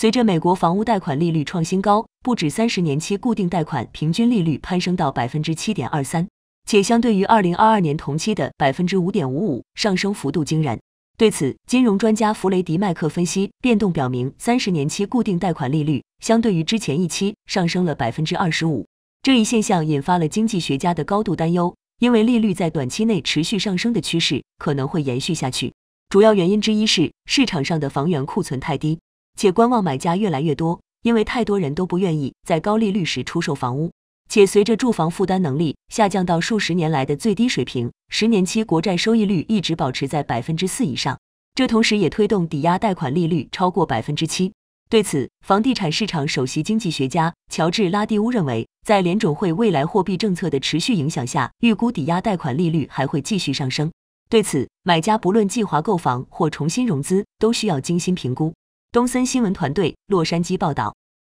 随着美国房屋贷款利率创新高，不止三十年期固定贷款平均利率攀升到百分之七点二三，且相对于二零二二年同期的百分之五点五五，上升幅度惊人。对此，金融专家弗雷迪麦克分析，变动表明三十年期固定贷款利率相对于之前一期上升了百分之二十五。这一现象引发了经济学家的高度担忧，因为利率在短期内持续上升的趋势可能会延续下去。主要原因之一是市场上的房源库存太低。且观望买家越来越多，因为太多人都不愿意在高利率时出售房屋。且随着住房负担能力下降到数十年来的最低水平，十年期国债收益率一直保持在百分之四以上，这同时也推动抵押贷款利率超过百分之七。对此，房地产市场首席经济学家乔治·拉蒂乌认为，在联准会未来货币政策的持续影响下，预估抵押贷款利率还会继续上升。对此，买家不论计划购房或重新融资，都需要精心评估。东森新闻团队，洛杉矶报道。